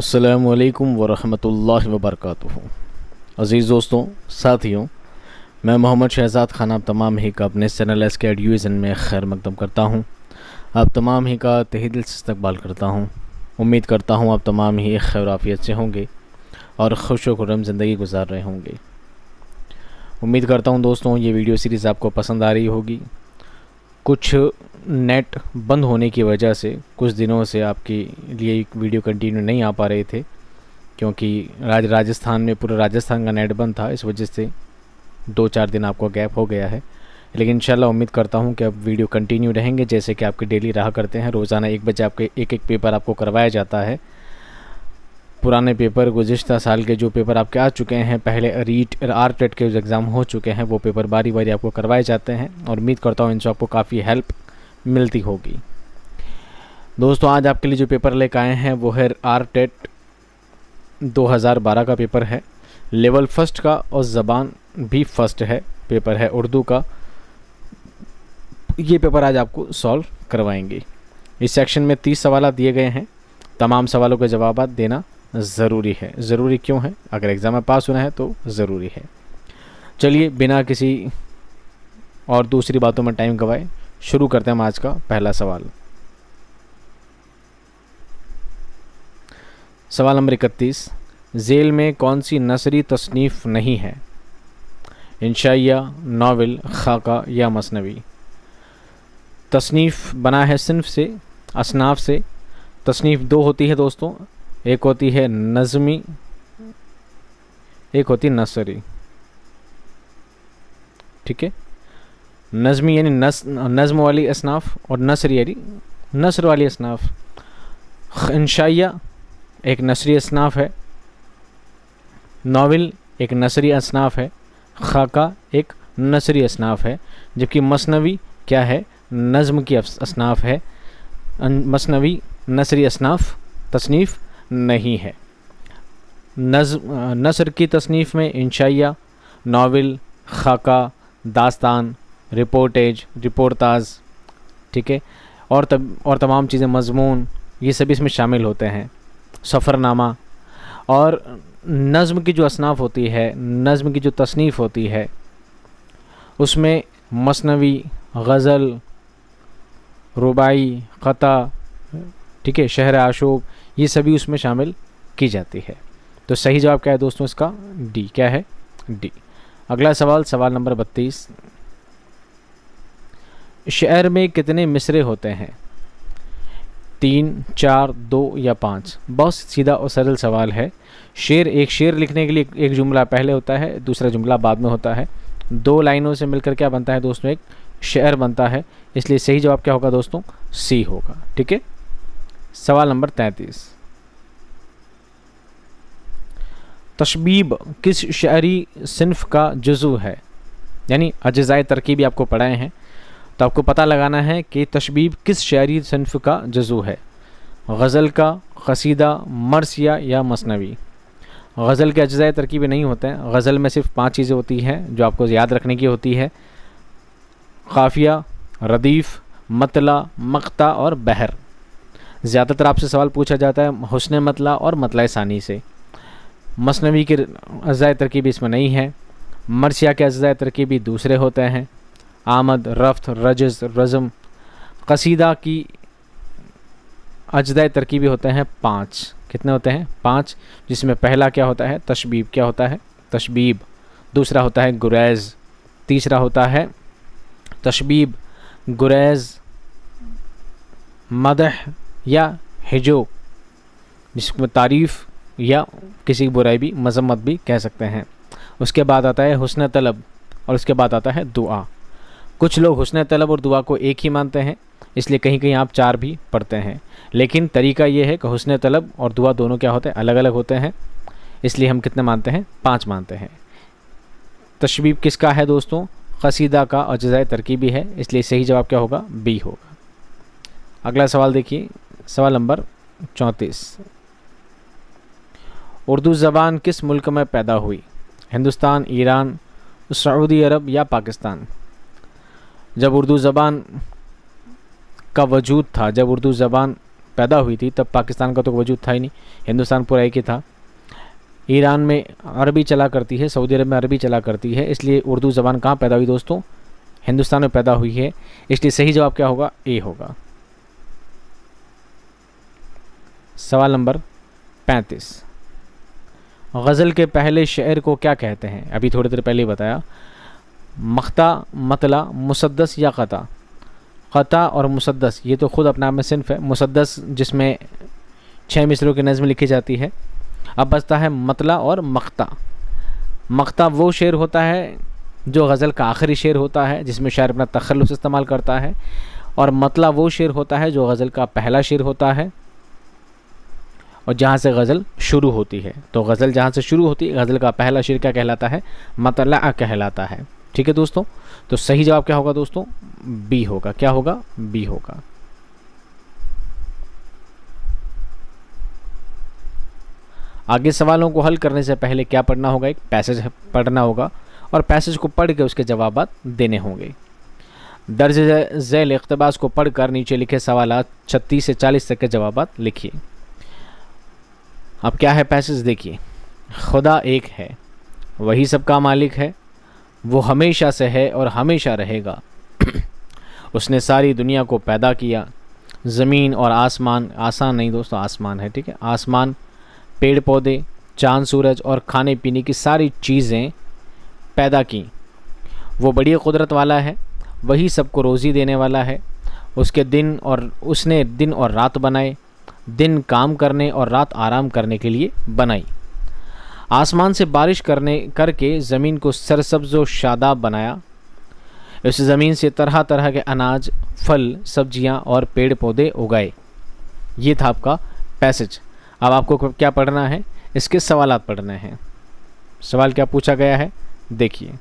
असलकम वरहमल वबरक अज़ीज़ दोस्तों साथियों मैं मोहम्मद शहजाद खान आप तमाम ही का अपने चैनल एस के एडियोजन में खैर मकदम करता हूँ आप तमाम ही का तह दिल से इस्तबाल करता हूँ उम्मीद करता हूँ आप तमाम ही खैराफियत से होंगे और खुश वरम ज़िंदगी गुजार रहे होंगे उम्मीद करता हूँ दोस्तों ये वीडियो सीरीज़ आपको पसंद आ रही होगी कुछ नेट बंद होने की वजह से कुछ दिनों से आपके लिए वीडियो कंटिन्यू नहीं आ पा रहे थे क्योंकि राज राजस्थान में पूरा राजस्थान का नेट बंद था इस वजह से दो चार दिन आपका गैप हो गया है लेकिन शाला उम्मीद करता हूं कि अब वीडियो कंटिन्यू रहेंगे जैसे कि आपके डेली रहा करते हैं रोज़ाना एक बजे आपके एक एक पेपर आपको करवाया जाता है पुराने पेपर गुजशत साल के जो पेपर आपके आ चुके हैं पहले रीट आर टेट के एग्ज़ाम हो चुके हैं वो पेपर बारी बारी आपको करवाए जाते हैं और उम्मीद करता हूँ इनसे आपको काफ़ी हेल्प मिलती होगी दोस्तों आज आपके लिए जो पेपर लेकर आए हैं वो है आर टेट 2012 का पेपर है लेवल फर्स्ट का और ज़बान भी फर्स्ट है पेपर है उर्दू का ये पेपर आज आपको सॉल्व करवाएंगे इस सेक्शन में तीस सवाल दिए गए हैं तमाम सवालों के जवाब देना ज़रूरी है ज़रूरी क्यों है अगर एग्ज़ाम में पास होना है तो ज़रूरी है चलिए बिना किसी और दूसरी बातों में टाइम गवाए शुरू करते हैं हम आज का पहला सवाल सवाल नंबर इकतीस जेल में कौन सी नसरी तसनीफ़ नहीं है इंशाइया नावल खाका या मसनवी तसनीफ़ बना है सिनफ से असनाफ से तसनीफ़ दो होती है दोस्तों एक होती है नज़मी एक होती नसरी ठीक है नज़मी यानी नस नज़म वाली असनाफ और नसरी यानी नसर वाली असनाफ इंशाया एक नसरी असनाफ है नावल एक नसरी असनाफ है खाका एक नसरी असनाफ है जबकि मसनवी क्या है नज़्म की असनाफ है मसनवी नसरी असनाफ तसनीफ़ नहीं है नज नसर की तसनीफ़ में इंशाइया नावल खाका दास्तान रिपोर्टेज रिपोर्टाज ठीक है और तब और तमाम चीज़ें मजमून ये सब इसमें शामिल होते हैं सफ़रनामा और नज़म की जो असनाफ होती है नज़म की जो तसनीफ़ होती है उसमें मसनवी गज़ल रुबाई ख़ता ठीक है शहर अशोक ये सभी उसमें शामिल की जाती है तो सही जवाब क्या है दोस्तों इसका डी क्या है डी अगला सवाल सवाल नंबर बत्तीस शहर में कितने मिसरे होते हैं तीन चार दो या पाँच बहुत सीधा और सरल सवाल है शेर एक शेर लिखने के लिए एक जुमला पहले होता है दूसरा जुमला बाद में होता है दो लाइनों से मिलकर क्या बनता है दोस्तों एक शेर बनता है इसलिए सही जवाब क्या होगा दोस्तों सी होगा ठीक है सवाल नंबर तैतीस तशबीब किस शहरी सिनफ का जजू है यानी अजाय तरकीब आपको पढ़ाए हैं तो आपको पता लगाना है कि तशबीब किस शहरी सिनफ का जजू है गज़ल का कसीदा मरसिया या मसनवी गज़ल के अजाय तरकीबें नहीं होते हैं गज़ल में सिर्फ पांच चीज़ें होती हैं जो आपको याद रखने की होती है काफिया रदीफ़ मतला मक्ता और बहर ज़्यादातर आपसे सवाल पूछा जाता है हुसन मतला और मतला सानी से मसनवी के अज़ाय तरकीब इसमें नहीं है मरसिया के अज़ाय तरकीबी दूसरे होते हैं आमद रफ्त रजस रज़म कसीदा की अजदाय तरकीबी होते हैं पाँच कितने होते हैं पाँच जिसमें पहला क्या होता है तशबीब क्या होता है तशबीब दूसरा होता है गुरैज़ तीसरा होता है तशबीब गुरैज़ मदह या हिजो जिसको तारीफ़ या किसी की बुराई भी मजम्मत भी कह सकते हैं उसके बाद आता है हुसन तलब और उसके बाद आता है दुआ कुछ लोग हुसन तलब और दुआ को एक ही मानते हैं इसलिए कहीं कहीं आप चार भी पढ़ते हैं लेकिन तरीका ये है कि हुसन तलब और दुआ दोनों क्या होते हैं अलग अलग होते हैं इसलिए हम कितने मानते हैं पाँच मानते हैं तशबीब किसका है दोस्तों कसीदा का और जजाय तरकीबी है इसलिए सही जवाब क्या होगा बी होगा अगला सवाल देखिए सवाल नंबर चौंतीस उर्दू ज़बान किस मुल्क में पैदा हुई हिंदुस्तान ईरान सऊदी अरब या पाकिस्तान जब उर्दू ज़बान का वजूद था जब उर्दू ज़बान पैदा हुई थी तब पाकिस्तान का तो वजूद था ही नहीं हिंदुस्तान पूरा एक ही था ईरान में अरबी चला करती है सऊदी अरब में अरबी चला करती है इसलिए उर्दू ज़बान कहाँ पैदा हुई दोस्तों हिंदुस्तान में पैदा हुई है इसलिए सही जवाब क्या होगा ए होगा सवाल नंबर पैंतीस गज़ल के पहले शेर को क्या कहते हैं अभी थोड़ी देर पहले ही बताया मख्ता मतला मुसदस या क़ता क़ता और मुसदस ये तो ख़ुद अपना में सिनफ है मुसदस जिसमें छः मिसरों की नज़म लिखी जाती है अब बचता है मतला और मख्ता मख्ता वो शेर होता है जो गज़ल का आखिरी शेर होता है जिसमें शायर अपना तखलस इस्तेमाल करता है और मतला वो शेर होता है जो गज़ल का पहला शेर होता है और जहाँ से गज़ल शुरू होती है तो गज़ल जहाँ से शुरू होती है गज़ल का पहला शेर क्या कहलाता है मतला कहलाता है ठीक है दोस्तों तो सही जवाब क्या होगा दोस्तों बी होगा क्या होगा बी होगा आगे सवालों को हल करने से पहले क्या पढ़ना होगा एक पैसेज पढ़ना होगा और पैसेज को पढ़ के उसके जवाब देने होंगे दर्ज झैल इकतबास को पढ़कर नीचे लिखे सवाल छत्तीस से चालीस तक के जवाब लिखिए अब क्या है पैसेज देखिए खुदा एक है वही सबका मालिक है वो हमेशा से है और हमेशा रहेगा उसने सारी दुनिया को पैदा किया ज़मीन और आसमान आसान नहीं दोस्तों आसमान है ठीक है आसमान पेड़ पौधे चांद सूरज और खाने पीने की सारी चीज़ें पैदा की वो बड़ी कुदरत वाला है वही सबको रोज़ी देने वाला है उसके दिन और उसने दिन और रात बनाए दिन काम करने और रात आराम करने के लिए बनाई आसमान से बारिश करने करके ज़मीन को सरसब्ज व शादाब बनाया इस ज़मीन से तरह तरह के अनाज फल सब्जियां और पेड़ पौधे उगाए ये था आपका पैसेज अब आपको क्या पढ़ना है इसके सवाल पढ़ने हैं सवाल क्या पूछा गया है देखिए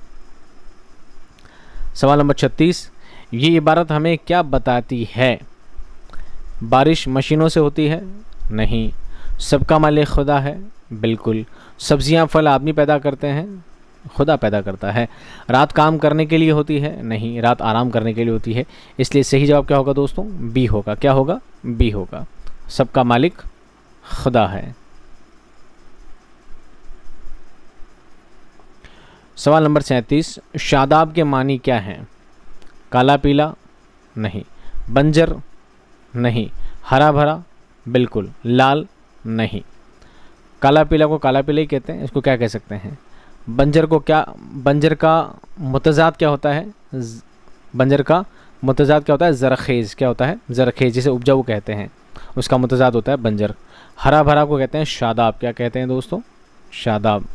सवाल नंबर छत्तीस ये इबारत हमें क्या बताती है बारिश मशीनों से होती है नहीं सबका मालिक खुदा है बिल्कुल सब्जियां फल आदमी पैदा करते हैं खुदा पैदा करता है रात काम करने के लिए होती है नहीं रात आराम करने के लिए होती है इसलिए सही जवाब क्या होगा दोस्तों बी होगा क्या होगा बी होगा सबका मालिक खुदा है सवाल नंबर सैंतीस शादाब के मानी क्या हैं काला पीला नहीं बंजर नहीं हरा भरा बिल्कुल लाल नहीं काला पीला को काला पीला ही कहते हैं इसको क्या कह सकते हैं बंजर को क्या बंजर का मतजाद क्या होता है बंजर का मतजाद क्या होता है ज़रखेज़ क्या होता है ज़रखेज़ जिसे उपजाऊ कहते हैं उसका मतजाद होता है बंजर हरा भरा को कहते हैं शादाब क्या कहते हैं दोस्तों शादाब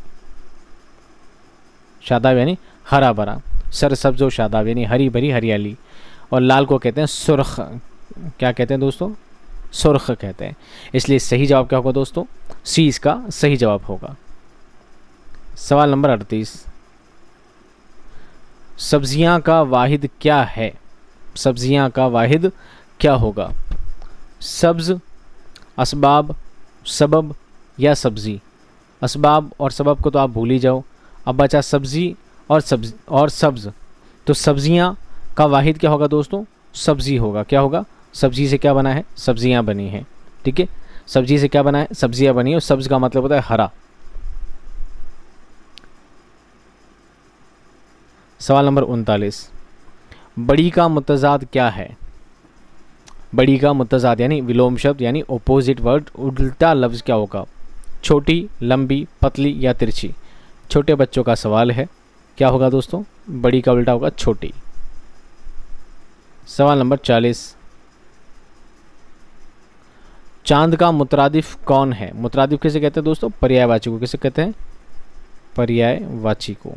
शादाब यानी हरा भरा सरसब्ज व शादाब यानी हरी भरी हरियाली और लाल को कहते हैं सुरख क्या कहते हैं दोस्तों सुर्ख कहते हैं इसलिए सही जवाब क्या होगा दोस्तों सी इसका सही जवाब होगा सवाल नंबर अड़तीस सब्जियां का वाहिद क्या है सब्जियां का वाहिद क्या होगा सब्ज़ असबाब सबब या सब्ज़ी असबाब और सबब को तो आप भूल ही जाओ अब बचा सब्ज़ी और सब्ज और सब्ज़ तो सब्जियां का वाहिद क्या होगा दोस्तों सब्ज़ी होगा क्या होगा सब्जी से क्या बना है सब्जियाँ बनी हैं ठीक है सब्जी से क्या बना है सब्जियाँ बनी है और सब्ज का मतलब होता है हरा सवाल नंबर उनतालीस बड़ी का मुतजाद क्या है बड़ी का मतजाद यानी विलोम शब्द यानी ओपोजिट वर्ड उल्टा लफ्ज़ क्या होगा छोटी लंबी पतली या तिरछी छोटे बच्चों का सवाल है क्या होगा दोस्तों बड़ी का उल्टा होगा छोटी सवाल नंबर चालीस चांद का मुतरदिफ कौन है मुतरदिफ किसे कहते हैं दोस्तों पर्यायवाची को किसे कहते हैं पर्यायवाची को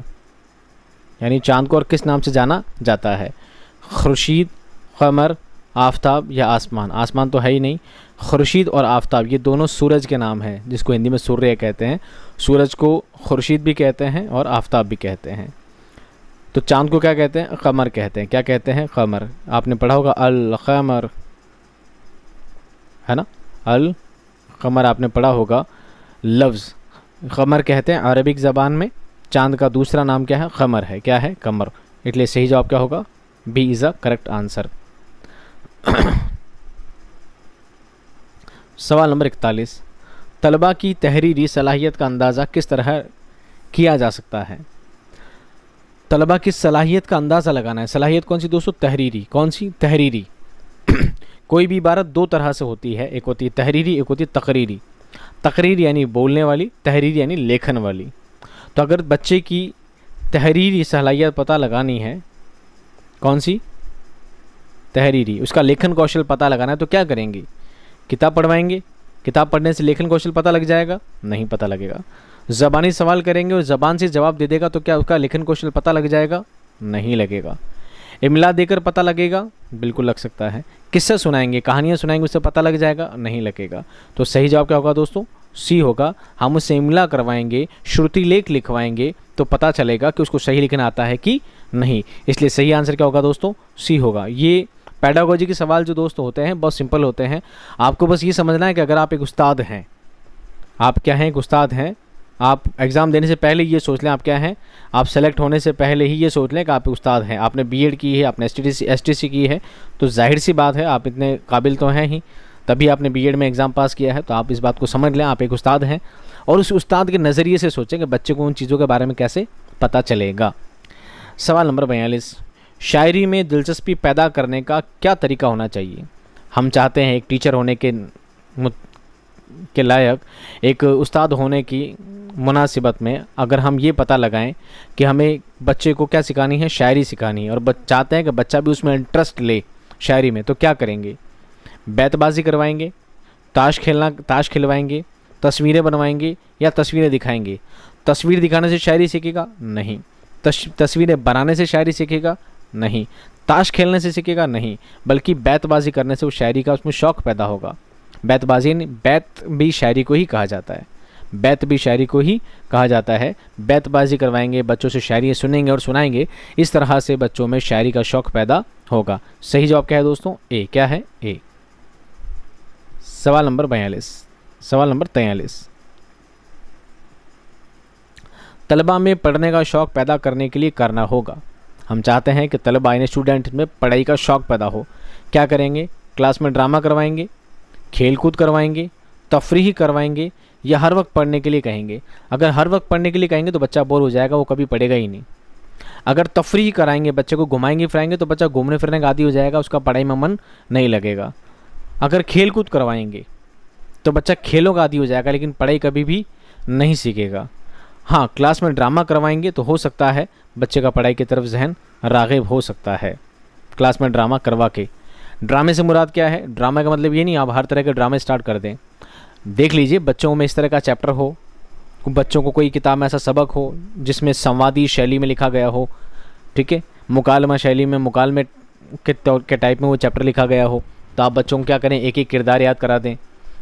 यानी चांद को और किस नाम से जाना जाता है खुर्शीद कमर आफ्ताब या आसमान आसमान तो है ही नहीं खुर्शीद और आफ्ताब ये दोनों सूरज के नाम हैं जिसको हिंदी में सूर्य कहते हैं सूरज को खुर्शीद भी कहते हैं और आफ्ताब भी कहते हैं तो चांद को क्या कहते हैं कमर कहते हैं क्या कहते हैं कमर आपने पढ़ा होगा अल कमर है ना अल कमर आपने पढ़ा होगा लफ्ज़ कमर कहते हैं अरबिक ज़बान में चांद का दूसरा नाम क्या है कमर है क्या है कमर इसलिए सही जवाब क्या होगा B is a correct answer सवाल नंबर इकतालीस तलबा की तहरीरी सलाहियत का अंदाज़ा किस तरह किया जा सकता है तलबा की सलाहियत का अंदाज़ा लगाना है सलाहियत कौन सी दोस्तों तहरीरी कौन सी तहरीरी कोई भी इबारत दो तरह से होती है एक होती है तहरीरी एक होती है तकरीरी तकरीर यानी बोलने वाली तहरीर यानी लेखन वाली तो अगर बच्चे की तहरीरी सलाहियत पता लगानी है कौन सी तहरीरी उसका लेखन कौशल पता लगाना है तो क्या करेंगे किताब पढ़वाएंगे किताब पढ़ने से लेखन कौशल पता लग जाएगा नहीं पता लगेगा ज़बानी सवाल करेंगे और ज़बान से जवाब दे देगा तो क्या उसका लेखन कौशल पता लग जाएगा नहीं लगेगा इमला देकर पता लगेगा बिल्कुल लग सकता है किससे सुनाएंगे कहानियाँ सुनाएंगे उससे पता लग जाएगा नहीं लगेगा तो सही जवाब क्या होगा दोस्तों सी होगा हम उससे इमला करवाएंगे श्रुति लेख लिखवाएंगे तो पता चलेगा कि उसको सही लिखना आता है कि नहीं इसलिए सही आंसर क्या होगा दोस्तों सी होगा ये पैडागोजी के सवाल जो दोस्त होते हैं बहुत सिंपल होते हैं आपको बस ये समझना है कि अगर आप एक उस्ताद हैं आप क्या हैं एक उस्ताद हैं आप एग्ज़ाम देने से पहले ये सोच लें आप क्या हैं आप सेलेक्ट होने से पहले ही ये सोच लें कि आप उस्ताद हैं आपने बीएड की है आपने एस टी की है तो जाहिर सी बात है आप इतने काबिल तो हैं ही तभी आपने बीएड में एग्ज़ाम पास किया है तो आप इस बात को समझ लें आप एक उस्ताद हैं और उस उस्ताद के नज़रिए से सोचें कि बच्चे को उन चीज़ों के बारे में कैसे पता चलेगा सवाल नंबर बयालीस शायरी में दिलचस्पी पैदा करने का क्या तरीका होना चाहिए हम चाहते हैं एक टीचर होने के के लायक एक उस्ताद होने की मुनासिबत में अगर हम ये पता लगाएं कि हमें बच्चे को क्या सिखानी है शायरी सिखानी है और चाहते हैं कि बच्चा भी उसमें इंटरेस्ट ले शायरी में तो क्या करेंगे बैतबाजी करवाएंगे ताश खेलना ताश खिलवाएंगे तस्वीरें बनवाएंगे या तस्वीरें दिखाएंगे तस्वीर दिखाने से शायरी सीखेगा नहीं तस्वीरें बनाने से शायरी सीखेगा नहीं ताश खेलने से सीखेगा नहीं बल्कि बैतबाजी करने से वो शायरी का उसमें शौक़ पैदा होगा बैतबाजी यानी बैत भी शायरी को ही कहा जाता है बैत भी शायरी को ही कहा जाता है बैतबाजी करवाएंगे बच्चों से शायरी सुनेंगे और सुनाएंगे इस तरह से बच्चों में शायरी का शौक़ पैदा होगा सही जवाब क्या है दोस्तों ए क्या है ए सवाल नंबर बयालीस सवाल नंबर तयालीस तलबा में पढ़ने का शौक़ पैदा करने के लिए करना होगा हम चाहते हैं कि तलबा यानी स्टूडेंट में पढ़ाई का शौक़ पैदा हो क्या करेंगे क्लास में ड्रामा करवाएंगे खेल कूद करवाएंगे तफरी करवाएंगे या हर वक्त पढ़ने के लिए कहेंगे अगर हर वक्त पढ़ने के लिए कहेंगे तो बच्चा बोर हो जाएगा वो कभी पढ़ेगा ही नहीं अगर तफरी कराएंगे बच्चे को घुमाएंगे फिराएंगे तो बच्चा घूमने फिरने का आदि हो जाएगा उसका पढ़ाई में मन नहीं लगेगा अगर खेल कूद करवाएंगे तो बच्चा खेलों का आदि हो जाएगा लेकिन पढ़ाई कभी भी नहीं सीखेगा हाँ क्लास में ड्रामा करवाएंगे तो हो सकता है बच्चे का पढ़ाई की तरफ जहन रागब हो सकता है क्लास में ड्रामा करवा के ड्रामे से मुराद क्या है ड्रामा का मतलब ये नहीं आप हर तरह के ड्रामे स्टार्ट कर दें देख लीजिए बच्चों में इस तरह का चैप्टर हो बच्चों को कोई किताब में ऐसा सबक हो जिसमें संवादी शैली में लिखा गया हो ठीक है मुकालमा शैली में मुकालमे के तो, के टाइप में वो चैप्टर लिखा गया हो तो आप बच्चों को क्या करें एक एक किरदार याद करा दें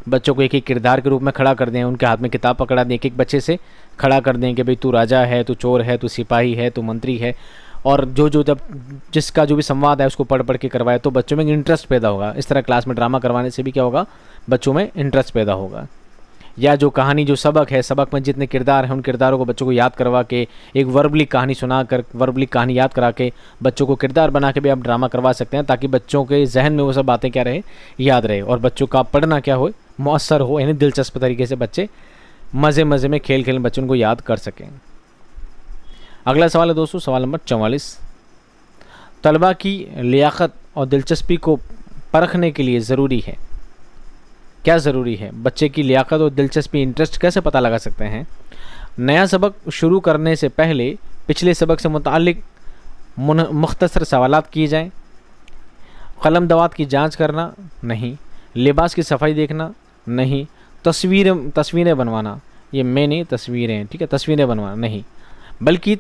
बच्चों को एक एक किरदार के रूप में खड़ा कर दें उनके हाथ में किताब पकड़ा दें एक एक बच्चे से खड़ा कर दें कि भाई तू राजा है तू चोर है तू सिपाही है तू मंत्री है और जो जो जब जिसका जो भी संवाद है उसको पढ़ पढ़ के करवाए तो बच्चों में इंटरेस्ट पैदा होगा इस तरह क्लास में ड्रामा करवाने से भी क्या होगा बच्चों में इंटरेस्ट पैदा होगा या जो कहानी जो सबक है सबक में जितने किरदार हैं उन किरदारों को बच्चों को याद करवा के एक वर्बली कहानी सुना कर वर्बली कहानी याद करा के बच्चों को किरदार बना के भी आप ड्रामा करवा सकते हैं ताकि बच्चों के जहन में वो सब बातें क्या रहे याद रहे और बच्चों का पढ़ना क्या हो मौसर हो यानी दिलचस्प तरीके से बच्चे मज़े मज़े में खेल खेल बच्चों को याद कर सकें अगला सवाल है दोस्तों सवाल नंबर चवालीस तलबा की लियाकत और दिलचस्पी को परखने के लिए ज़रूरी है क्या ज़रूरी है बच्चे की लियाकत और दिलचस्पी इंटरेस्ट कैसे पता लगा सकते हैं नया सबक शुरू करने से पहले पिछले सबक से मुतल मुख्तसर सवाल किए जाएँ कलम दवात की जांच करना नहीं लिबास की सफाई देखना नहीं तस्वीर तस्वीरें बनवाना ये मैंने तस्वीरें ठीक है तस्वीरें बनवाना नहीं बल्कि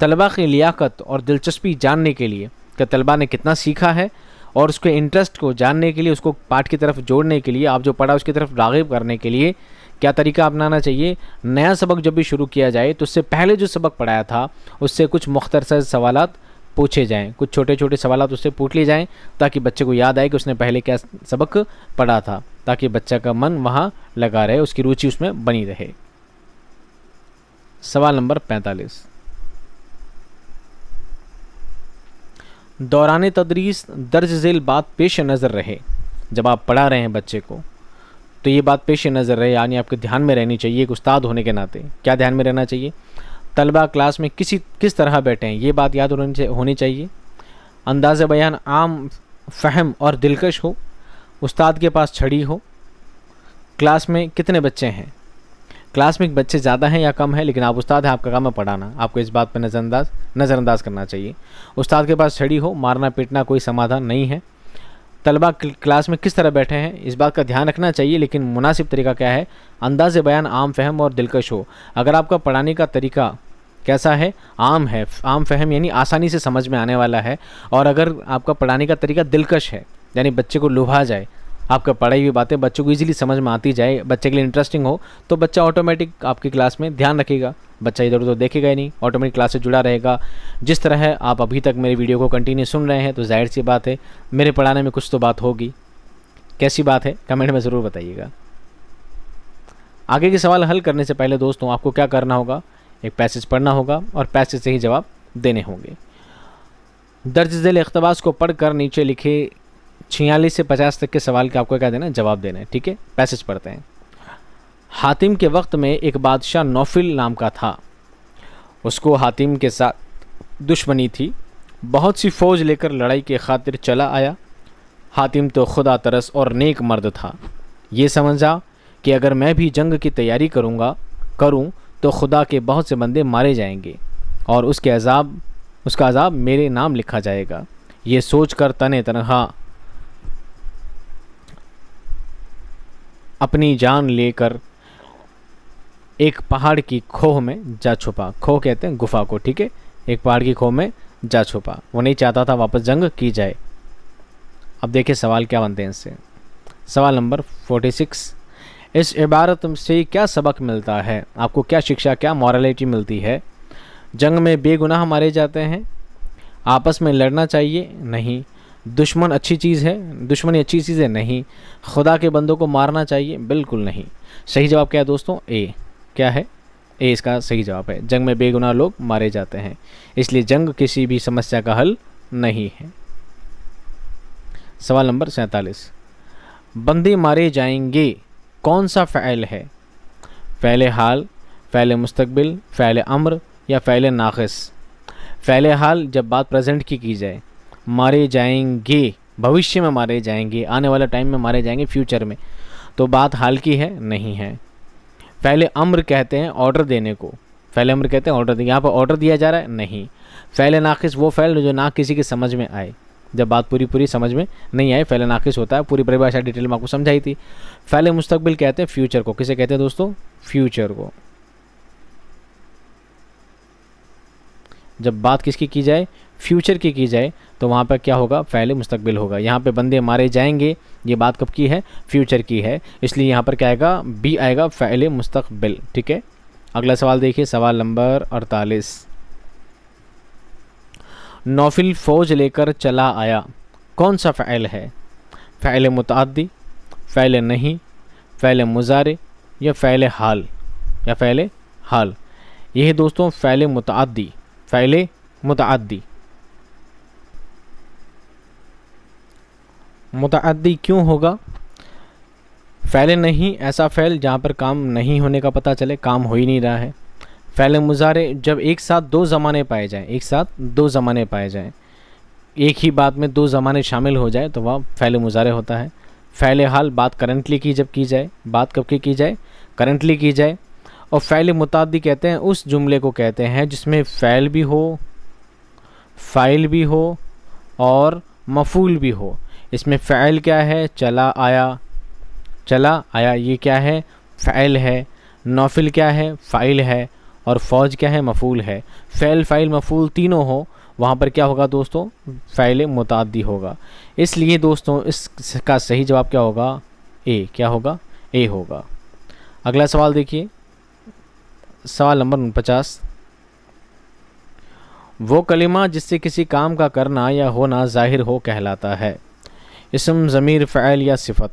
तलबा की लियाकत और दिलचस्पी जानने के लिए कि तलबा ने कितना सीखा है और उसके इंटरेस्ट को जानने के लिए उसको पाठ की तरफ जोड़ने के लिए आप जो पढ़ा उसकी तरफ रागब करने के लिए क्या तरीका अपनाना चाहिए नया सबक जब भी शुरू किया जाए तो उससे पहले जो सबक पढ़ाया था उससे कुछ मुख्तर सवाल पूछे जाएँ कुछ छोटे छोटे सवाल उससे पूछ लिए जाएँ ताकि बच्चे को याद आए कि उसने पहले क्या सबक पढ़ा था ताकि बच्चा का मन वहाँ लगा रहे उसकी रुचि उसमें बनी रहे सवाल नंबर पैंतालीस दौरान तदरीस दर्ज झेल बात पेश नज़र रहे जब आप पढ़ा रहे हैं बच्चे को तो ये बात पेश नज़र रहे यानी आपके ध्यान में रहनी चाहिए एक उस्ताद होने के नाते क्या ध्यान में रहना चाहिए तलबा क्लास में किसी किस तरह बैठे हैं ये बात याद होनी चाहिए अंदाज बयान आम फहम और दिलकश हो उस्ताद के पास छड़ी हो क्लास में कितने बच्चे हैं क्लास में बच्चे ज़्यादा हैं या कम है लेकिन आप उस्ताद हैं आपका काम है पढ़ाना आपको इस बात पर नज़रअंदाज नज़रअंदाज करना चाहिए उस्ताद के पास छड़ी हो मारना पीटना कोई समाधान नहीं है तलबा क्लास में किस तरह बैठे हैं इस बात का ध्यान रखना चाहिए लेकिन मुनासिब तरीका क्या है अंदाज बयान आम फहम और दिलकश हो अगर आपका पढ़ाने का तरीका कैसा है आम है आम फहम यानी आसानी से समझ में आने वाला है और अगर आपका पढ़ाने का तरीका दिलकश है यानी बच्चे को लुभा जाए आपका पढ़ाई हुई बातें बच्चों को ईजिली समझ में आती जाए बच्चे के लिए इंटरेस्टिंग हो तो बच्चा ऑटोमेटिक आपकी क्लास में ध्यान रखेगा बच्चा इधर उधर देखेगा ही नहीं ऑटोमेटिक क्लास से जुड़ा रहेगा जिस तरह है आप अभी तक मेरे वीडियो को कंटिन्यू सुन रहे हैं तो जाहिर सी बात है मेरे पढ़ाने में कुछ तो बात होगी कैसी बात है कमेंट में ज़रूर बताइएगा आगे के सवाल हल करने से पहले दोस्तों आपको क्या करना होगा एक पैसेज पढ़ना होगा और पैसेज से ही जवाब देने होंगे दर्ज झेल अख्तबास को पढ़कर नीचे लिखे छियालीस से पचास तक के सवाल के आपको क्या देना है जवाब देना है ठीक है पैसेज पढ़ते हैं हातिम के वक्त में एक बादशाह नौफिल नाम का था उसको हातिम के साथ दुश्मनी थी बहुत सी फौज लेकर लड़ाई के खातिर चला आया हातिम तो खुदा तरस और नेक मर्द था ये समझा कि अगर मैं भी जंग की तैयारी करूँगा करूँ तो खुदा के बहुत से बंदे मारे जाएंगे और उसके अजाब उसका अजाब मेरे नाम लिखा जाएगा ये सोच कर तने तनहा अपनी जान लेकर एक पहाड़ की खोह में जा छुपा खोह कहते हैं गुफा को ठीक है एक पहाड़ की खोह में जा छुपा वो नहीं चाहता था वापस जंग की जाए अब देखिए सवाल क्या बनते हैं इससे सवाल नंबर फोर्टी सिक्स इस इबारत से क्या सबक मिलता है आपको क्या शिक्षा क्या मॉरलिटी मिलती है जंग में बेगुनाह मारे जाते हैं आपस में लड़ना चाहिए नहीं दुश्मन अच्छी चीज़ है दुश्मनी अच्छी चीज़ है नहीं खुदा के बंदों को मारना चाहिए बिल्कुल नहीं सही जवाब क्या है दोस्तों ए क्या है ए इसका सही जवाब है जंग में बेगुनाह लोग मारे जाते हैं इसलिए जंग किसी भी समस्या का हल नहीं है सवाल नंबर सैंतालीस बंदे मारे जाएंगे कौन सा फ़ैल है फ़ैल हाल फ़ैल मुस्तबिल फ़ैल अम्र या फ़ैल नाखस फ़ैल हाल जब बात प्रेजेंट की की जाए मारे जाएंगे भविष्य में मारे जाएंगे आने वाले टाइम में मारे जाएंगे फ्यूचर में तो बात हाल की है नहीं है पहले अम्र कहते हैं ऑर्डर देने को पहले अम्र कहते हैं ऑर्डर यहाँ पर ऑर्डर दिया जा रहा है नहीं फैल नाकिस वो फैल जो ना किसी की समझ में आए जब बात पूरी पूरी समझ में नहीं आई फैल नाकिस होता है पूरी परिभाषा डिटेल में आपको समझाई थी फैल मुस्तबिल कहते हैं फ्यूचर को किसे कहते हैं दोस्तों फ्यूचर को जब बात किसकी की जाए फ्यूचर की की जाए तो वहाँ पर क्या होगा फ़ैल मुस्तबिल होगा यहाँ पे बंदे मारे जाएंगे ये बात कब की है फ्यूचर की है इसलिए यहाँ पर क्या आएगा बी आएगा फ़ैल मुस्तबिल ठीक है अगला सवाल देखिए सवाल नंबर अड़तालीस नौफिल फ़ौज लेकर चला आया कौन सा फ़ैल है फ़ैल मुतदी फ़ैल नहीं फ़ैल मुजारे या फ़ैल हाल या फ़ैल हाल यह दोस्तों फ़ैल मुतदी फ़ैल मुतदी मुतदी क्यों होगा फ़ैल नहीं ऐसा फ़ैल जहाँ पर काम नहीं होने का पता चले काम हो ही नहीं रहा है फ़ैल मुजारे जब एक साथ दो ज़माने पाए जाएँ एक साथ दो ज़माने पाए जाएँ एक ही बात में दो ज़माने शामिल हो जाए तो वह फ़ैल मुजारे होता है फ़ैल हाल बात करंटली की जब की जाए बात कब की की जाए करंटली की जाए और फ़ैल मुतदी कहते हैं उस जुमले को कहते हैं जिसमें फ़ैल भी हो फ़ाइल भी हो और मफूल भी हो इसमें फ़ैल क्या है चला आया चला आया ये क्या है फ़ैल है नौफिल क्या है फ़ाइल है और फ़ौज क्या है मफूल है फ़ैल फ़ाइल मफूल तीनों हो वहाँ पर क्या होगा दोस्तों फ़ैल मुतादी होगा इसलिए दोस्तों इसका सही जवाब क्या होगा ए क्या होगा ए होगा अगला सवाल देखिए सवाल नंबर पचास वो कलिमा जिससे किसी काम का करना या होना जाहिर हो कहलाता है इसम ज़मीर फ़ैल या सिफत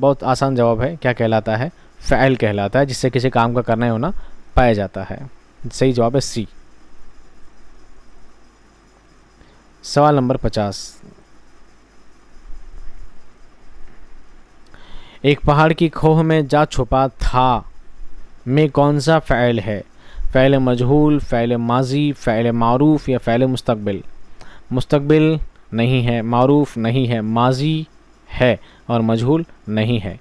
बहुत आसान जवाब है क्या कहलाता है फ़ैल कहलाता है जिससे किसी काम का करना होना पाया जाता है सही जवाब है सी सवाल नंबर पचास एक पहाड़ की खोह में जा छुपा था में कौन सा फ़ैल है फ़ैल मजहूल फ़ैल माजी फ़ैल मारूफ या फ़ैल मुस्तबिल मुस्तबिल नहीं है मरूफ़ नहीं है माजी है और मजहूल नहीं है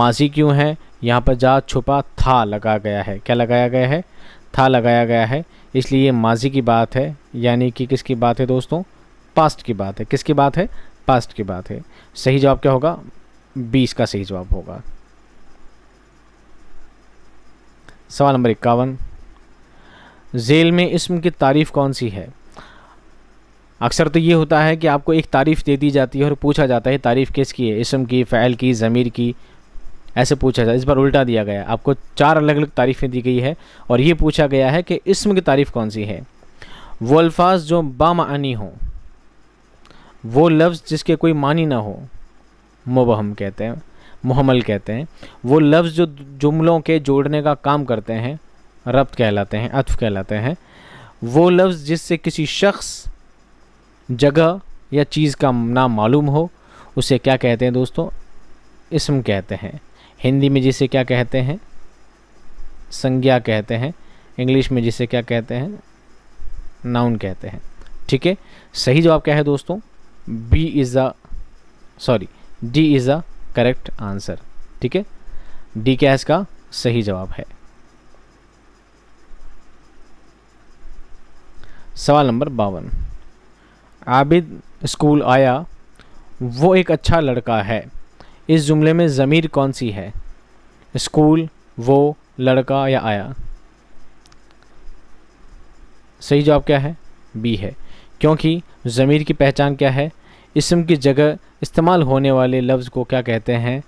माजी क्यों है यहाँ पर जा छुपा था लगा गया है क्या लगाया गया है था लगाया गया है इसलिए ये माजी की बात है यानी कि किसकी बात है दोस्तों पास्ट की बात है किसकी बात है पास्ट की बात है सही जवाब क्या होगा बीस का सही जवाब होगा सवाल नंबर इक्यावन जेल में इसम की तारीफ़ कौन सी है अक्सर तो ये होता है कि आपको एक तारीफ़ दे दी जाती है और पूछा जाता है तारीफ़ किसकी है इसम की फ़ैल की ज़मीर की ऐसे पूछा जाए इस बार उल्टा दिया गया आपको चार अलग अलग तारीफ़ें दी गई है और ये पूछा गया है कि इसम की तारीफ़ कौन सी है वो अल्फाज जो बामानी हों वो लफ्ज़ जिसके कोई मानी ना हो मुबहम कहते हैं मुहमल कहते हैं वो लफ्ज़ जो जुमलों के जोड़ने का काम करते हैं रब्त कहलाते हैं अतफ कहलाते हैं वो लफ्ज़ जिससे किसी शख्स जगह या चीज़ का नाम मालूम हो उसे क्या कहते हैं दोस्तों इसम कहते हैं हिंदी में जिसे क्या कहते हैं संज्ञा कहते हैं इंग्लिश में जिसे क्या कहते हैं नाउन कहते हैं ठीक है सही जवाब क्या है दोस्तों B is the sorry D is the correct answer ठीक है डी क्या इसका सही जवाब है सवाल नंबर बावन आबिद स्कूल आया वो एक अच्छा लड़का है इस जुमले में ज़मीर कौन सी है स्कूल वो लड़का या आया सही जवाब क्या है बी है क्योंकि ज़मीर की पहचान क्या है इसम की जगह इस्तेमाल होने वाले लफ्ज़ को क्या कहते हैं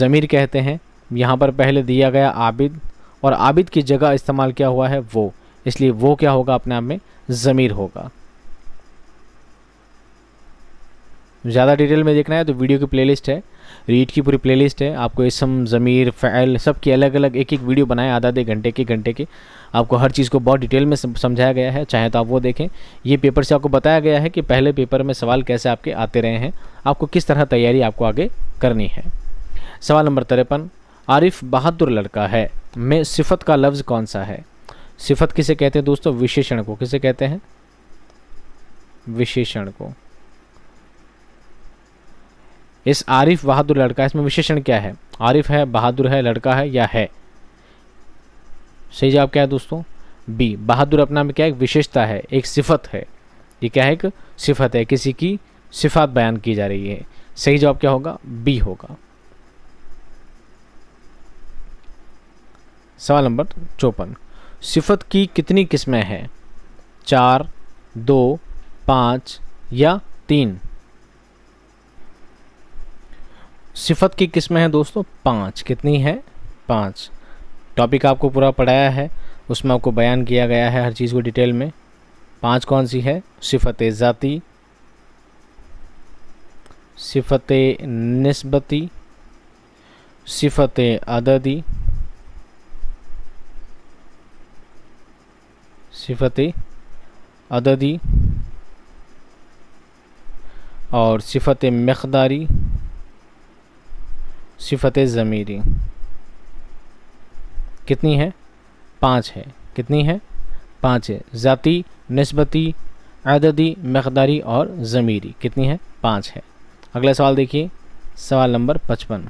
ज़मीर कहते हैं यहाँ पर पहले दिया गया आबिद और आबिद की जगह इस्तेमाल क्या हुआ है वो इसलिए वो क्या होगा अपने आप में ज़मीर होगा ज़्यादा डिटेल में देखना है तो वीडियो की प्लेलिस्ट है रीड की पूरी प्लेलिस्ट है आपको इसम ज़मीर फ़ैल सब की अलग अलग एक एक वीडियो बनाए आधा आधे घंटे के घंटे के आपको हर चीज़ को बहुत डिटेल में समझाया गया है चाहे तो आप वो देखें ये पेपर से आपको बताया गया है कि पहले पेपर में सवाल कैसे आपके आते रहे हैं आपको किस तरह तैयारी आपको आगे करनी है सवाल नंबर तिरपन आरिफ बहादुर लड़का है में सिफत का लफ्ज़ कौन सा है सिफत किसे कहते हैं दोस्तों विशेषण को किसे कहते हैं विशेषण को इस आरिफ बहादुर लड़का इसमें विशेषण क्या है आरिफ है बहादुर है लड़का है या है सही जवाब क्या है दोस्तों बी बहादुर अपना में क्या एक विशेषता है एक सिफत है ये क्या है एक सिफत है किसी की सिफात बयान की जा रही है सही जवाब क्या होगा बी होगा सवाल नंबर चौपन सिफत की कितनी किस्में हैं चार दो पाँच या तीन सिफत की किस्में हैं दोस्तों पाँच कितनी है पाँच टॉपिक आपको पूरा पढ़ाया है उसमें आपको बयान किया गया है हर चीज़ को डिटेल में पाँच कौन सी है सिफत ज़ाती सिफत नस्बती सिफत अददी सिफत अददी और सिफत मकदारी सिफत ज़मीरी कितनी है पाँच है कितनी है पाँच है ज़ाती नस्बती आददी मकदारी और ज़मीरी कितनी है पाँच है अगला सवाल देखिए सवाल नंबर पचपन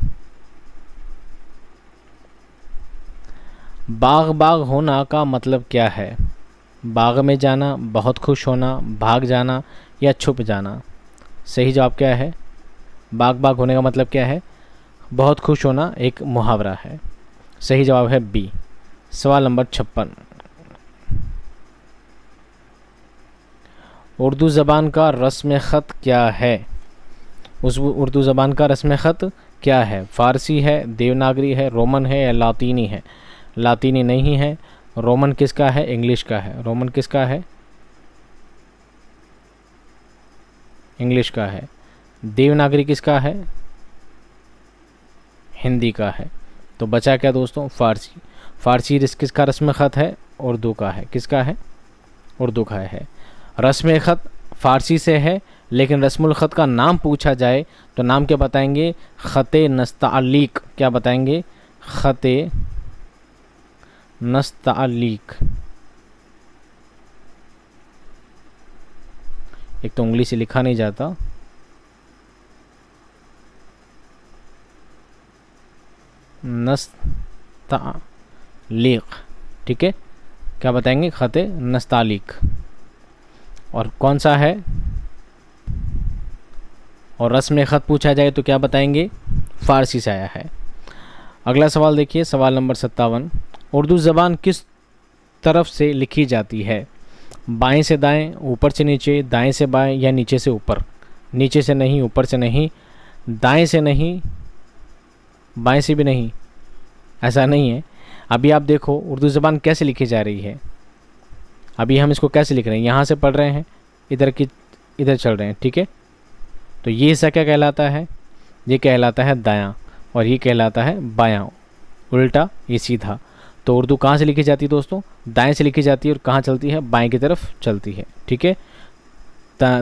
बाग बाग होना का मतलब क्या है बाग में जाना बहुत खुश होना भाग जाना या छुप जाना सही जवाब क्या है बाग बाग होने का मतलब क्या है बहुत खुश होना एक मुहावरा है सही जवाब है बी सवाल नंबर छप्पन उर्दू ज़बान का रस्म ख़त क्या है उस उर्दू ज़बान का रस्म ख़त क्या है फ़ारसी है देवनागरी है रोमन है या लातीनी है लातीनी नहीं है रोमन किसका है इंग्लिश का है रोमन किसका है इंग्लिश का है देवनागरी किसका है हिंदी का है तो बचा क्या दोस्तों फ़ारसी फ़ारसी किसका रस्म ख़त है उर्दू का है किसका है उर्दू का है रस्म ख़त फ़ारसी से है लेकिन रस्मखत का नाम पूछा जाए तो नाम क्या बताएंगे ख़त नस्तालीक क्या बताएंगे ख़त नस्तालीक एक तो उंगली से लिखा नहीं जाता नस्तालीक ठीक है क्या बताएंगे ख़त नस्तालीक और कौन सा है और रस्म ख़त पूछा जाए तो क्या बताएंगे फ़ारसी से आया है अगला सवाल देखिए सवाल नंबर सत्तावन उर्दू ज़बान किस तरफ से लिखी जाती है बाएं से दाएं ऊपर से नीचे दाएं से बाएं या नीचे से ऊपर नीचे से नहीं ऊपर से नहीं दाएं से नहीं बाएँ से भी नहीं ऐसा नहीं है अभी आप देखो उर्दू ज़बान कैसे लिखी जा रही है अभी हम इसको कैसे लिख रहे हैं यहाँ से पढ़ रहे हैं इधर की इधर चल रहे हैं ठीक है तो ये हिस्सा क्या कहलाता है ये कहलाता है दायाँ और ये कहलाता है बायाँ उल्टा ये सीधा तो उर्दू कहाँ से लिखी जाती है दोस्तों दाएँ से लिखी जाती है और कहाँ चलती है बाएँ की तरफ चलती है ठीक है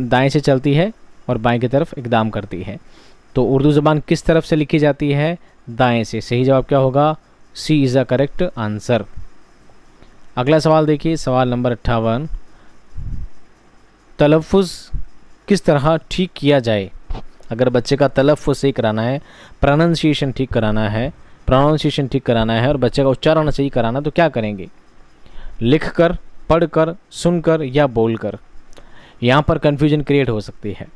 दाएँ से चलती है और बाएँ की तरफ इकदाम करती है तो उर्दू ज़बान किस तरफ से लिखी जाती है दाएं से सही जवाब क्या होगा C is the correct answer अगला सवाल देखिए सवाल नंबर अट्ठावन तलफ़ किस तरह ठीक किया जाए अगर बच्चे का तलफ़ सही कराना है प्रोनाउंसिएशन ठीक कराना है प्रोनाउंसिएशन ठीक कराना है और बच्चे का उच्चारण सही कराना तो क्या करेंगे लिख कर पढ़ कर सुन कर या बोल कर यहाँ पर कन्फ्यूजन क्रिएट हो सकती है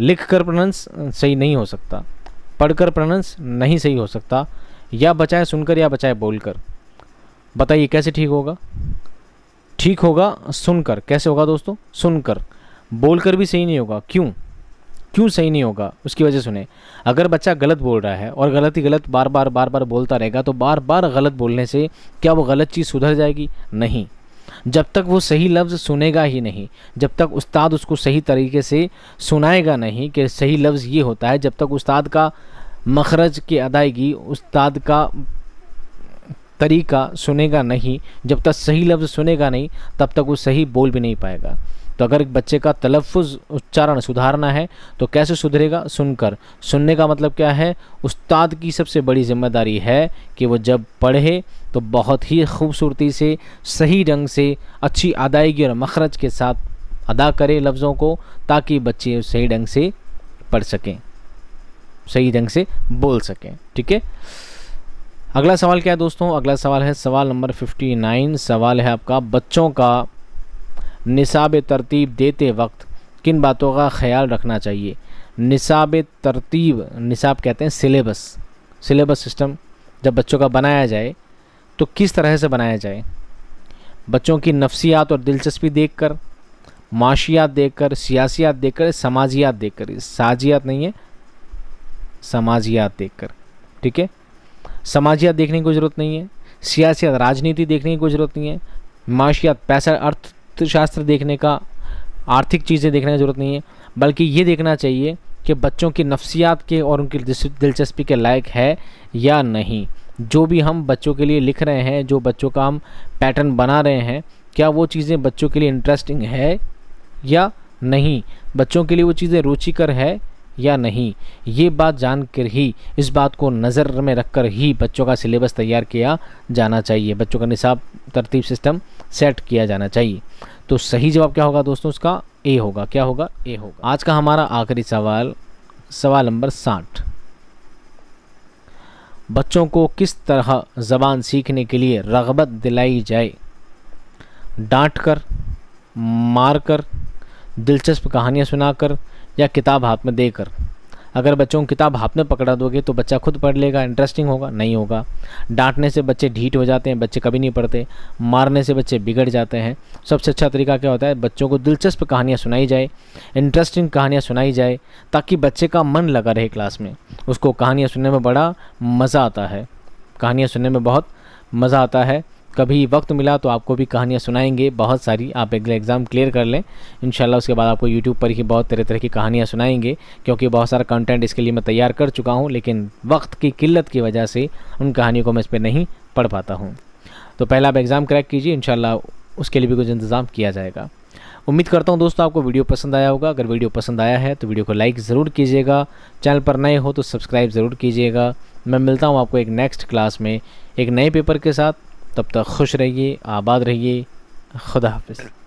लिख कर प्रोनाउंस सही नहीं हो सकता पढ़कर प्रोनाउंस नहीं सही हो सकता या बचाए सुनकर या बचाए बोलकर बताइए कैसे ठीक होगा ठीक होगा सुनकर कैसे होगा दोस्तों सुनकर बोलकर भी सही नहीं होगा क्यों क्यों सही नहीं होगा उसकी वजह सुने अगर बच्चा गलत बोल रहा है और गलत ही गलत बार बार बार बार बोलता रहेगा तो बार बार गलत बोलने से क्या वो गलत चीज़ सुधर जाएगी नहीं जब तक वो सही लफ्ज़ सुनेगा ही नहीं जब तक उस्ताद उसको सही तरीके से सुनाएगा नहीं कि सही लफ्ज़ ये होता है जब तक उस्ताद का मखरज की अदायगी उस्ताद का तरीका सुनेगा नहीं जब तक सही लफ्ज़ सुनेगा नहीं तब तक वो सही बोल भी नहीं पाएगा तो अगर एक बच्चे का तलफ़ उच्चारण सुधारना है तो कैसे सुधरेगा सुनकर सुनने का मतलब क्या है उस्ताद की सबसे बड़ी जिम्मेदारी है कि वो जब पढ़े तो बहुत ही खूबसूरती से सही ढंग से अच्छी अदायगी और मखरज के साथ अदा करे लफ्ज़ों को ताकि बच्चे सही ढंग से पढ़ सकें सही ढंग से बोल सकें ठीक है अगला सवाल क्या है दोस्तों अगला सवाल है सवाल नंबर 59 सवाल है आपका बच्चों का निसाब तरतीब देते वक्त किन बातों का ख्याल रखना चाहिए निसाब तरतीब निसाब कहते हैं सिलेबस सिलेबस सिस्टम जब बच्चों का बनाया जाए तो किस तरह से बनाया जाए बच्चों की नफसियात और दिलचस्पी देख कर माशियात देख कर सियासियात देख कर समाजियात देख कर साजियात नहीं है समाजियात देख कर ठीक है समाजियात देखने की ज़रूरत नहीं है सियासियात राजनीति देखने की कोई ज़रूरत नहीं है माशियात पैसा अर्थ अर्थशास्त्र देखने का आर्थिक चीज़ें देखने की ज़रूरत नहीं है बल्कि ये देखना चाहिए कि बच्चों की नफ्सियात के और उनकी दिलचस्पी के लायक है या नहीं जो भी हम बच्चों के लिए लिख रहे हैं जो बच्चों का हम पैटर्न बना रहे हैं क्या वो चीज़ें बच्चों के लिए इंटरेस्टिंग है या नहीं बच्चों के लिए वो चीज़ें रुचिकर है या नहीं ये बात जानकर ही इस बात को नज़र में रखकर ही बच्चों का सिलेबस तैयार किया जाना चाहिए बच्चों का निसाब तरतीब सिस्टम सेट किया जाना चाहिए तो सही जवाब क्या होगा दोस्तों उसका ए होगा क्या होगा ए होगा आज का हमारा आखिरी सवाल सवाल नंबर साठ बच्चों को किस तरह ज़बान सीखने के लिए रगबत दिलाई जाए डांट कर मार कर दिलचस्प कहानियाँ सुनाकर या किताब हाथ में देकर अगर बच्चों को किताब हाथ में पकड़ा दोगे तो बच्चा खुद पढ़ लेगा इंटरेस्टिंग होगा नहीं होगा डांटने से बच्चे ढीठ हो जाते हैं बच्चे कभी नहीं पढ़ते मारने से बच्चे बिगड़ जाते हैं सबसे अच्छा तरीका क्या होता है बच्चों को दिलचस्प कहानियाँ सुनाई जाए इंटरेस्टिंग कहानियाँ सुनाई जाए ताकि बच्चे का मन लगा रहे क्लास में उसको कहानियाँ सुनने में बड़ा मज़ा आता है कहानियाँ सुनने में बहुत मज़ा आता है कभी वक्त मिला तो आपको भी कहानियाँ सुनाएंगे बहुत सारी आप अगले एग्ज़ाम क्लियर कर लें इंशाल्लाह उसके बाद आपको यूट्यूब पर ही बहुत तरह तरह की कहानियाँ सुनाएंगे क्योंकि बहुत सारा कंटेंट इसके लिए मैं तैयार कर चुका हूँ लेकिन वक्त की किल्लत की वजह से उन कहानियों को मैं इस पर नहीं पढ़ पाता हूँ तो पहले आप एग्ज़ाम क्रैक कीजिए इन उसके लिए भी कुछ इंतज़ाम किया जाएगा उम्मीद करता हूँ दोस्तों आपको वीडियो पसंद आया होगा अगर वीडियो पसंद आया है तो वीडियो को लाइक ज़रूर कीजिएगा चैनल पर नए हो तो सब्सक्राइब ज़रूर कीजिएगा मैं मिलता हूँ आपको एक नेक्स्ट क्लास में एक नए पेपर के साथ तब तक खुश रहिए आबाद रहिए खुदा हाफिज़